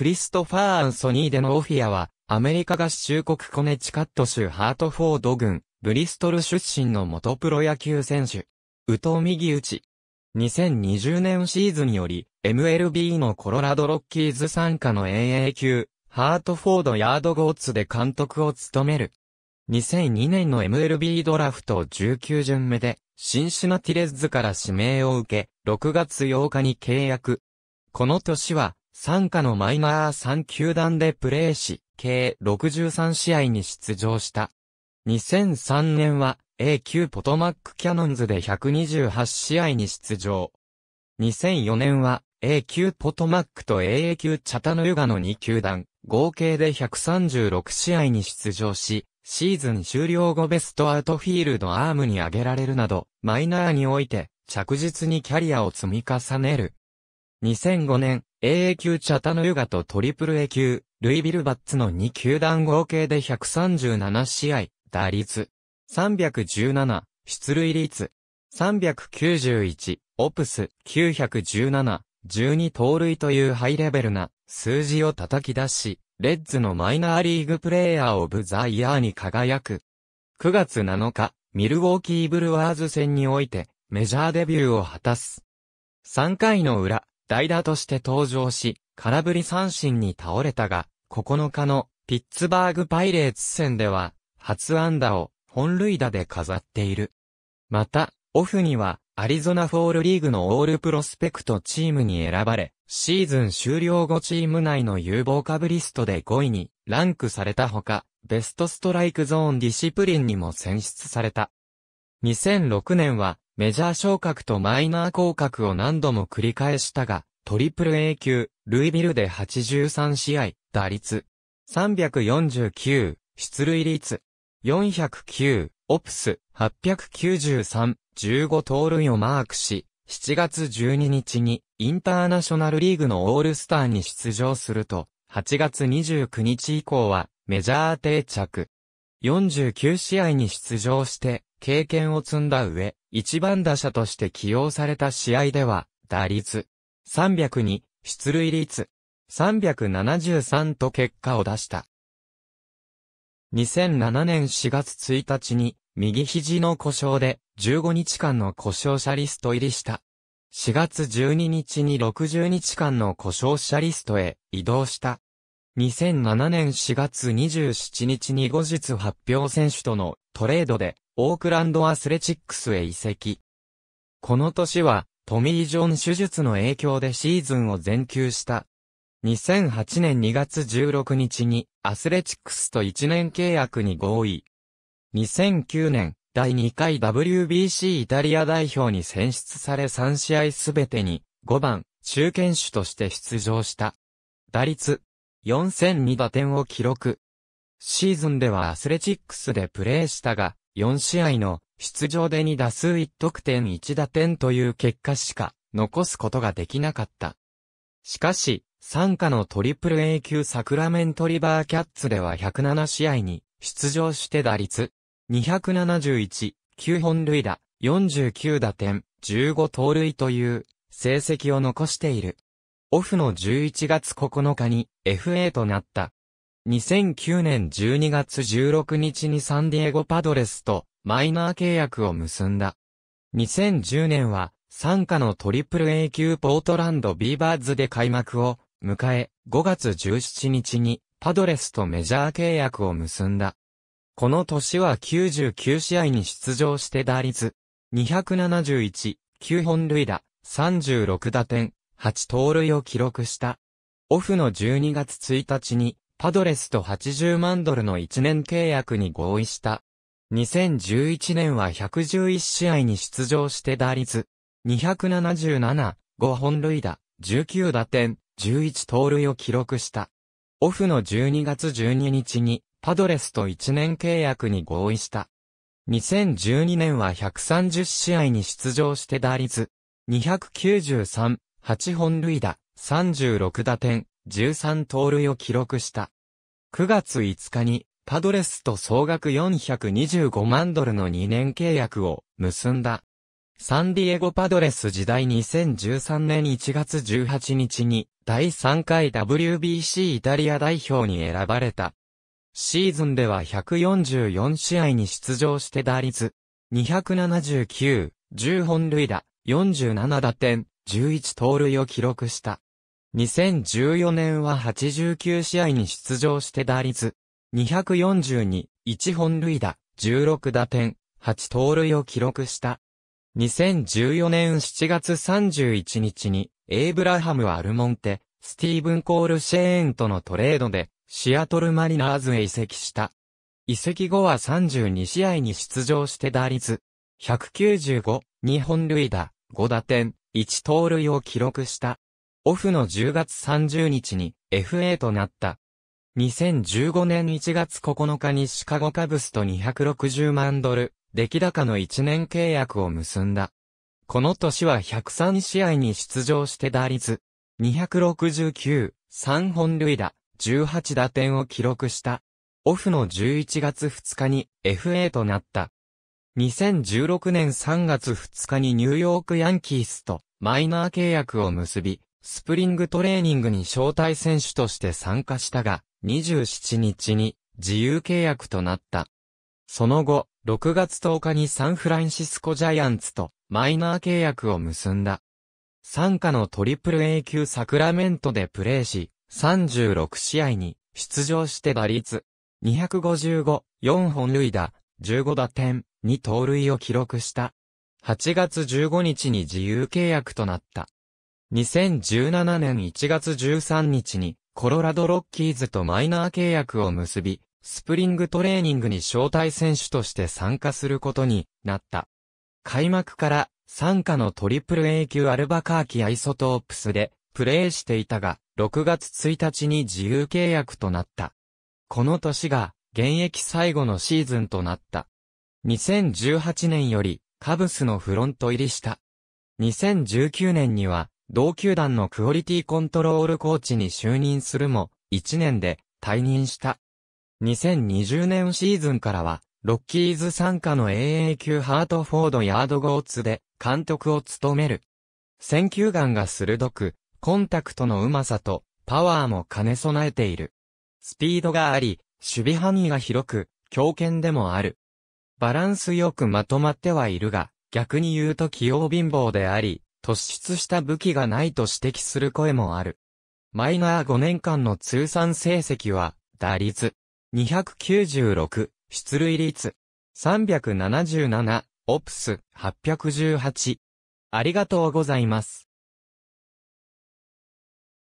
クリストファー・アンソニー・デノオフィアは、アメリカ合衆国コネチカット州ハートフォード郡、ブリストル出身の元プロ野球選手。宇藤右打ち。2020年シーズンより、MLB のコロラドロッキーズ参加の AA 級、ハートフォードヤードゴーツで監督を務める。2002年の MLB ドラフト19巡目で、シンシナティレッズから指名を受け、6月8日に契約。この年は、参加のマイナー3球団でプレーし、計63試合に出場した。2003年は A 級ポトマックキャノンズで128試合に出場。2004年は A 級ポトマックと AA 級チャタヌユガの2球団、合計で136試合に出場し、シーズン終了後ベストアウトフィールドアームに上げられるなど、マイナーにおいて着実にキャリアを積み重ねる。2005年、AA 級チャタヌーガとトリプル A 級、ルイビルバッツの2球団合計で137試合、打率。317、出塁率。391、オプス、917、12盗塁というハイレベルな数字を叩き出し、レッズのマイナーリーグプレイヤーオブザイヤーに輝く。9月7日、ミルウォーキーブルワーズ戦において、メジャーデビューを果たす。3回の裏、代打として登場し、空振り三振に倒れたが、9日のピッツバーグパイレーツ戦では、初安打を本塁打で飾っている。また、オフには、アリゾナフォールリーグのオールプロスペクトチームに選ばれ、シーズン終了後チーム内の有望株リストで5位にランクされたほか、ベストストライクゾーンディシプリンにも選出された。2006年はメジャー昇格とマイナー降格を何度も繰り返したが、トリプル A 級、ルイビルで83試合、打率349、出塁率409、オプス893、15盗塁をマークし、7月12日にインターナショナルリーグのオールスターに出場すると、8月29日以降はメジャー定着。49試合に出場して経験を積んだ上、一番打者として起用された試合では、打率302、出塁率373と結果を出した。2007年4月1日に、右肘の故障で、15日間の故障者リスト入りした。4月12日に60日間の故障者リストへ移動した。2007年4月27日に後日発表選手とのトレードで、オークランドアスレチックスへ移籍。この年は、トミー・ジョン手術の影響でシーズンを全休した。2008年2月16日にアスレチックスと1年契約に合意。2009年第2回 WBC イタリア代表に選出され3試合すべてに5番中堅手として出場した。打率4 0 0 2打点を記録。シーズンではアスレチックスでプレーしたが、4試合の出場で2打数1得点1打点という結果しか残すことができなかった。しかし、参加のトリプル A 級サクラメントリバーキャッツでは107試合に出場して打率271、9本塁打、49打点、15盗塁という成績を残している。オフの11月9日に FA となった2009年12月16日にサンディエゴパドレスとマイナー契約を結んだ。2010年は、参加のトリプル A 級ポートランドビーバーズで開幕を迎え、5月17日にパドレスとメジャー契約を結んだ。この年は99試合に出場して打率271、9本塁打、36打点、8盗塁を記録した。オフの12月1日にパドレスと80万ドルの1年契約に合意した。2011年は111試合に出場して打率、277、5本塁打、19打点、11盗塁を記録した。オフの12月12日に、パドレスと1年契約に合意した。2012年は130試合に出場して打率、293、8本塁打、36打点、13盗塁を記録した。9月5日に、パドレスと総額425万ドルの2年契約を結んだ。サンディエゴパドレス時代2013年1月18日に第3回 WBC イタリア代表に選ばれた。シーズンでは144試合に出場して打率279、10本塁打、47打点、11盗塁を記録した。2014年は89試合に出場して打率242、1本塁打、16打点、8盗塁を記録した。2014年7月31日に、エイブラハム・アルモンテ、スティーブン・コール・シェーンとのトレードで、シアトル・マリナーズへ移籍した。移籍後は32試合に出場して打率、195、2本塁打、5打点、1盗塁を記録した。オフの10月30日に FA となった。2015年1月9日にシカゴカブスと260万ドル、出来高の1年契約を結んだ。この年は103試合に出場して打率、269、3本塁打、18打点を記録した。オフの11月2日に FA となった。2016年3月2日にニューヨークヤンキースとマイナー契約を結び、スプリングトレーニングに招待選手として参加したが、27日に自由契約となった。その後、6月10日にサンフランシスコジャイアンツとマイナー契約を結んだ。参加のトリプル A 級サクラメントでプレーし、36試合に出場して打率255、4本塁打、15打点、2盗塁を記録した。8月15日に自由契約となった。2017年1月13日に、コロラドロッキーズとマイナー契約を結び、スプリングトレーニングに招待選手として参加することになった。開幕から参加のトリプル A 級アルバカーキアイソトープスでプレーしていたが、6月1日に自由契約となった。この年が現役最後のシーズンとなった。2018年よりカブスのフロント入りした。2019年には同球団のクオリティコントロールコーチに就任するも、1年で退任した。2020年シーズンからは、ロッキーズ参加の AA 級ハートフォードヤードゴーツで監督を務める。選球眼が鋭く、コンタクトのうまさとパワーも兼ね備えている。スピードがあり、守備範囲が広く、強肩でもある。バランスよくまとまってはいるが、逆に言うと器用貧乏であり、突出した武器がないと指摘する声もある。マイナー5年間の通算成績は、打率296、出塁率377、オプス818。ありがとうございます。